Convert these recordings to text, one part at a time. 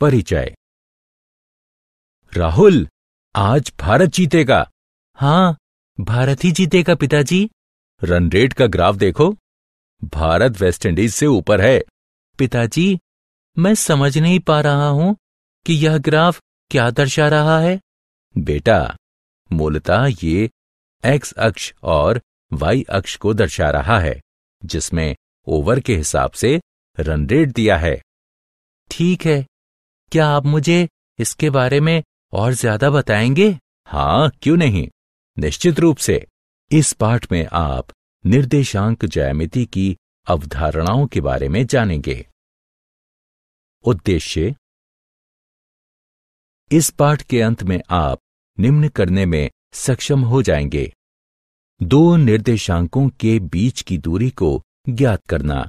परिचय राहुल आज भारत जीतेगा हाँ भारत ही जीतेगा पिताजी रन रेट का ग्राफ देखो भारत वेस्टइंडीज से ऊपर है पिताजी मैं समझ नहीं पा रहा हूं कि यह ग्राफ क्या दर्शा रहा है बेटा मूलतः ये एक्स अक्ष और वाई अक्ष को दर्शा रहा है जिसमें ओवर के हिसाब से रन रेट दिया है ठीक है क्या आप मुझे इसके बारे में और ज्यादा बताएंगे हाँ क्यों नहीं निश्चित रूप से इस पाठ में आप निर्देशांक ज्यामिति की अवधारणाओं के बारे में जानेंगे उद्देश्य इस पाठ के अंत में आप निम्न करने में सक्षम हो जाएंगे दो निर्देशांकों के बीच की दूरी को ज्ञात करना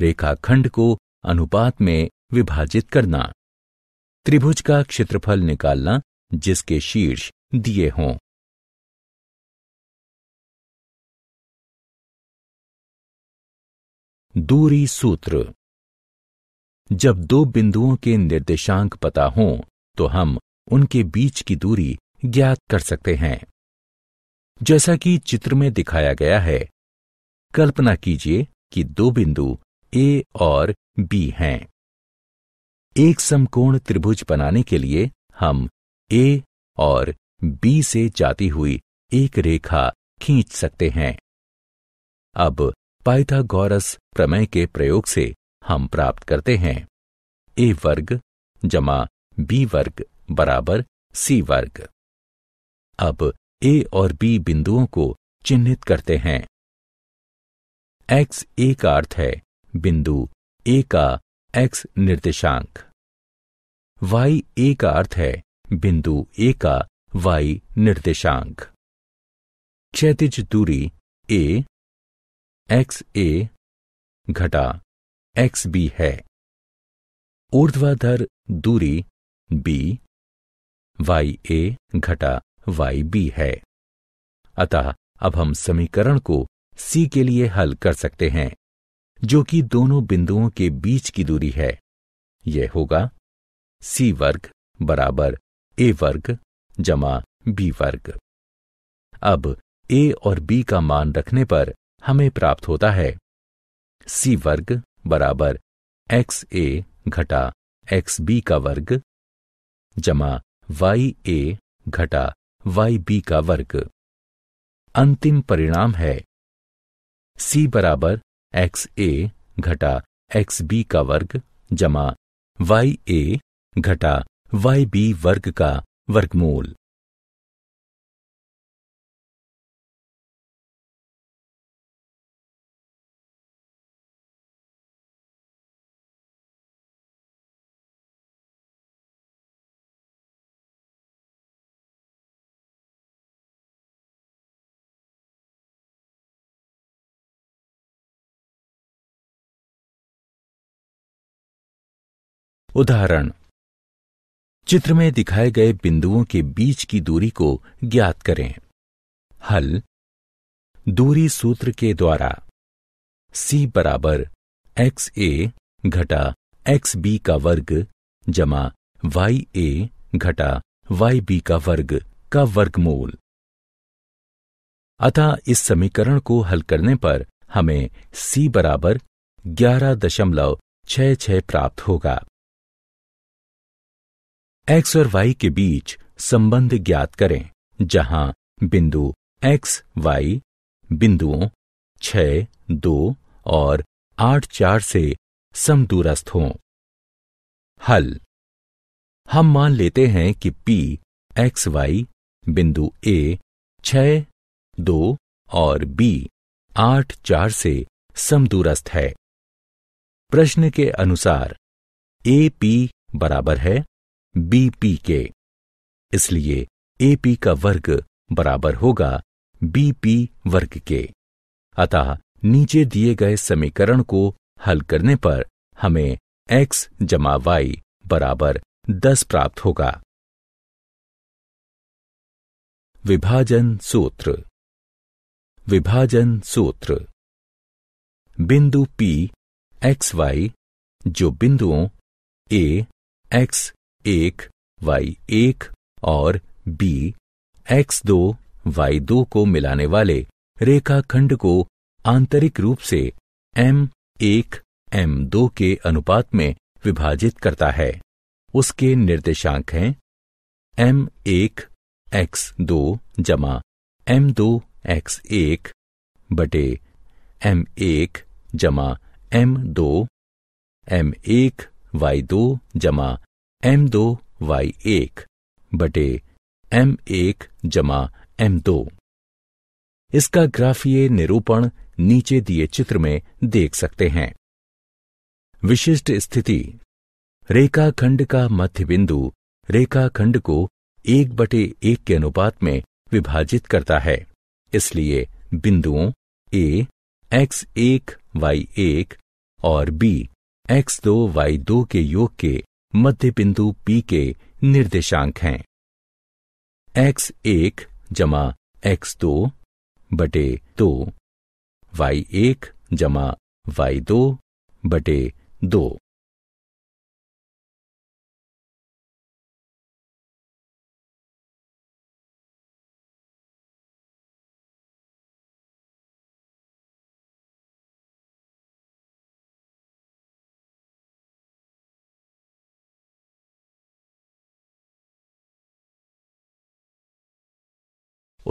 रेखाखंड को अनुपात में विभाजित करना त्रिभुज का क्षेत्रफल निकालना जिसके शीर्ष दिए हों दूरी सूत्र जब दो बिंदुओं के निर्देशांक पता हों तो हम उनके बीच की दूरी ज्ञात कर सकते हैं जैसा कि चित्र में दिखाया गया है कल्पना कीजिए कि दो बिंदु ए और बी हैं एक समकोण त्रिभुज बनाने के लिए हम ए और बी से जाती हुई एक रेखा खींच सकते हैं अब पाइथागोरस प्रमेय के प्रयोग से हम प्राप्त करते हैं ए वर्ग जमा बी वर्ग बराबर सी वर्ग अब ए और बी बिंदुओं को चिन्हित करते हैं एक्स ए का अर्थ है बिंदु ए का एक्स निर्देशांक वाई ए का अर्थ है बिंदु ए का वाई निर्देशांक क्षैतिज दूरी ए एक्स ए घटा एक्स बी है ऊर्ध्वाधर दूरी बी वाई ए घटा वाई बी है अतः अब हम समीकरण को सी के लिए हल कर सकते हैं जो कि दोनों बिंदुओं के बीच की दूरी है यह होगा सी वर्ग बराबर ए वर्ग जमा बी वर्ग अब ए और बी का मान रखने पर हमें प्राप्त होता है सी वर्ग बराबर एक्स ए घटा एक्स बी का वर्ग जमा वाई ए घटा वाई बी का वर्ग अंतिम परिणाम है सी बराबर एक्स ए घटा एक्स बी का वर्ग जमा वाई ए घटा वाई बी वर्ग का वर्गमूल उदाहरण चित्र में दिखाए गए बिंदुओं के बीच की दूरी को ज्ञात करें हल दूरी सूत्र के द्वारा c बराबर एक्स ए घटा एक्स बी का वर्ग जमा वाई ए घटा वाई बी का वर्ग का वर्गमूल अतः इस समीकरण को हल करने पर हमें c बराबर ग्यारह दशमलव छह छह प्राप्त होगा एक्स और वाई के बीच संबंध ज्ञात करें जहां बिंदु एक्स वाई बिंदुओं छ दो और आठ चार से समदूरस्थ हों हल हम मान लेते हैं कि P एक्स वाई बिंदु ए छ दो और B आठ चार से समदूरस्थ है प्रश्न के अनुसार ए पी बराबर है बीपी के इसलिए एपी का वर्ग बराबर होगा बीपी वर्ग के अतः नीचे दिए गए समीकरण को हल करने पर हमें x जमा वाई बराबर दस प्राप्त होगा विभाजन सूत्र विभाजन सूत्र बिंदु P एक्स वाई जो बिंदुओं ए एक्स एक वाई एक और बी एक्स दो वाई दो को मिलाने वाले रेखाखंड को आंतरिक रूप से एम एक एम दो के अनुपात में विभाजित करता है उसके निर्देशांक हैं एम एक एक्स दो जमा एम दो एक्स एक बटे एम एक जमा एम दो एम एक वाई दो जमा एम दो वाई एक बटे एम एक जमा एम दो इसका ग्राफीय निरूपण नीचे दिए चित्र में देख सकते हैं विशिष्ट स्थिति रेखाखंड का मध्य बिंदु रेखाखंड को एक बटे एक के अनुपात में विभाजित करता है इसलिए बिंदुओं ए एक्स एक वाई एक और बी एक्स दो वाई दो के योग के मध्य बिंदु पी के निर्देशांक हैं एक्स एक जमा एक्स दो बटे दो वाई एक जमा वाई दो बटे दो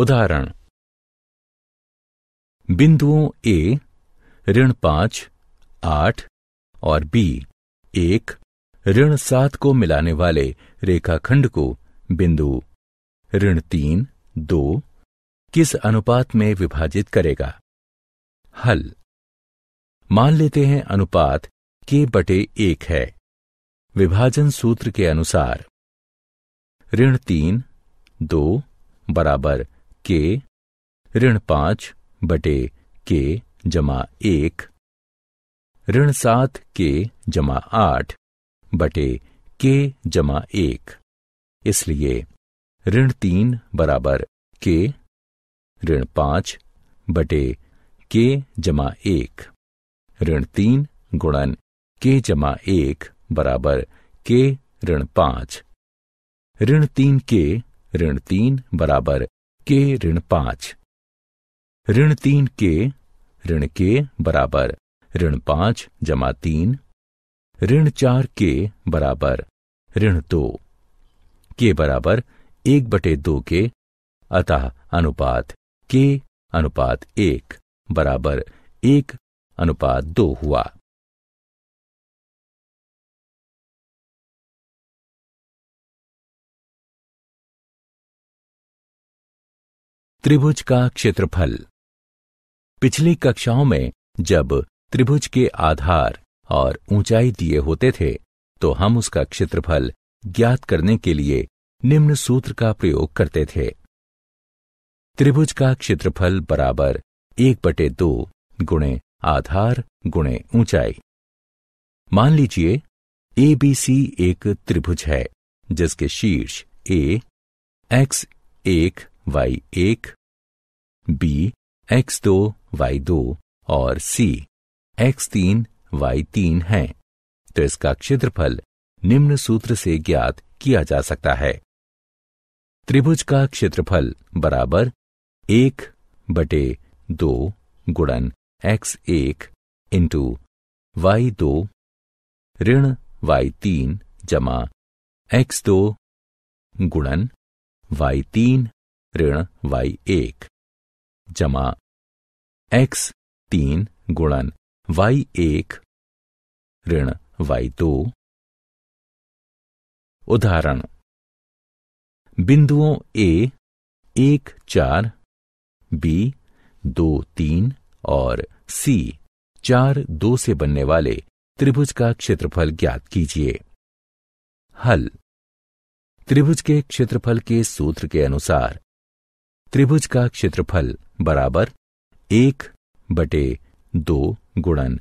उदाहरण बिंदुओं ए ऋण पांच आठ और बी एक ऋण सात को मिलाने वाले रेखाखंड को बिंदु ऋण तीन दो किस अनुपात में विभाजित करेगा हल मान लेते हैं अनुपात के बटे एक है विभाजन सूत्र के अनुसार ऋण तीन दो बराबर के ऋण पांच बटे के जमा एक ऋण सात के जमा आठ बटे के जमा एक इसलिए ऋण तीन बराबर के ऋण पांच बटे के जमा एक ऋण तीन गुणन के जमा एक बराबर के ऋण पांच ऋण तीन के ऋण तीन बराबर के ऋण पांच ऋण तीन के ऋण के बराबर ऋण पांच जमा तीन ऋण चार के बराबर ऋण दो के बराबर एक बटे दो के अतः अनुपात के अनुपात एक बराबर एक अनुपात दो हुआ त्रिभुज का क्षेत्रफल पिछली कक्षाओं में जब त्रिभुज के आधार और ऊंचाई दिए होते थे तो हम उसका क्षेत्रफल ज्ञात करने के लिए निम्न सूत्र का प्रयोग करते थे त्रिभुज का क्षेत्रफल बराबर एक बटे दो गुणे आधार गुणे ऊंचाई मान लीजिए ए बी सी एक त्रिभुज है जिसके शीर्ष ए एक्स एक वाई एक बी एक्स दो वाई दो और सी एक्स तीन वाई तीन है तो इसका क्षेत्रफल निम्न सूत्र से ज्ञात किया जा सकता है त्रिभुज का क्षेत्रफल बराबर एक बटे दो गुणन एक्स एक इंटू वाई दो ऋण वाई तीन जमा एक्स दो गुणन वाई तीन ऋण वाई एक जमा एक्स तीन गुणन वाई एक ऋण वाई दो उदाहरण बिंदुओं ए एक चार बी दो तीन और सी चार दो से बनने वाले त्रिभुज का क्षेत्रफल ज्ञात कीजिए हल त्रिभुज के क्षेत्रफल के सूत्र के अनुसार त्रिभुज का क्षेत्रफल बराबर एक बटे दो गुणन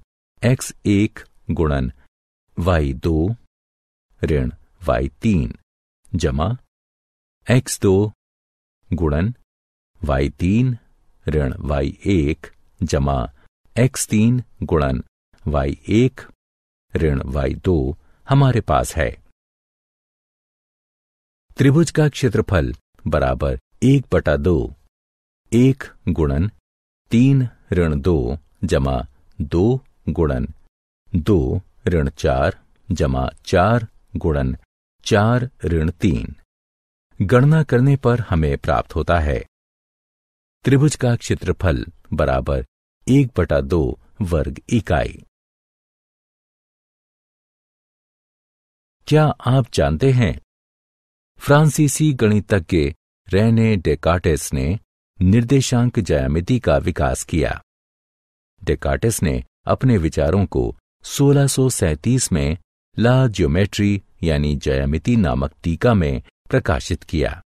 एक्स एक गुणन वाई दो ऋण वाई तीन जमा एक्स दो गुणन वाई तीन ऋण वाई एक जमा एक्स तीन गुणन वाई एक ऋण वाई दो हमारे पास है त्रिभुज का क्षेत्रफल बराबर एक बटा दो एक गुणन तीन ऋण दो जमा दो गुणन दो ऋण चार जमा चार गुणन चार ऋण तीन गणना करने पर हमें प्राप्त होता है त्रिभुज का क्षेत्रफल बराबर एक बटा दो वर्ग इकाई क्या आप जानते हैं फ्रांसीसी गणितज्ञ रेने डेकार्टेस ने निर्देशांक ज्यामिति का विकास किया डेकार्टेस ने अपने विचारों को 1637 में ला ज्योमेट्री यानी ज्यामिति नामक टीका में प्रकाशित किया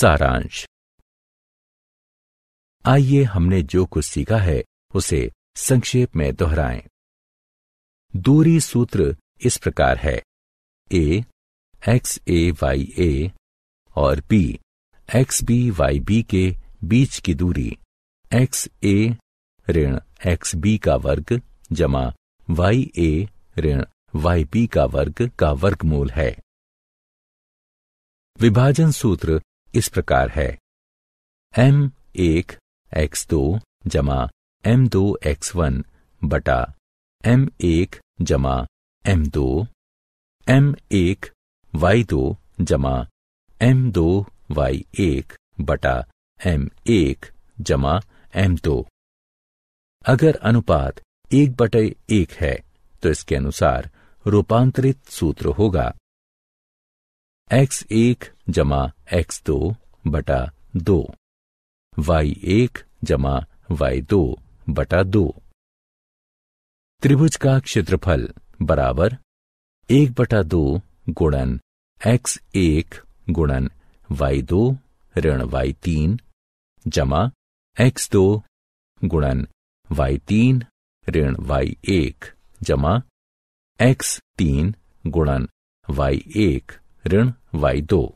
सारांश आइए हमने जो कुछ सीखा है उसे संक्षेप में दोहराएं दूरी सूत्र इस प्रकार है ए एक्स ए वाई ए और B x B y B के बीच की दूरी एक्स ए ऋण एक्स बी का वर्ग जमा वाई ए ऋण वाई बी का वर्ग का वर्गमूल है विभाजन सूत्र इस प्रकार है एम एक एक्स दो जमा एम दो एक्स वन बटा एम एक जमा एम दो एम एक वाई दो जमा एम दो वाई एक बटा एम एक जमा एम दो अगर अनुपात एक बटे एक है तो इसके अनुसार रूपांतरित सूत्र होगा एक्स एक जमा एक्स दो बटा दो वाई एक जमा वाई दो बटा दो त्रिभुज का क्षेत्रफल बराबर एक बटा दो गुणन एक्स एक गुणन वाई दो ऋण वाई तीन जमा एक्स दो गुणन वाई तीन ऋण वाई एक जमा एक्स तीन गुणन वाई एक ऋण वाई दो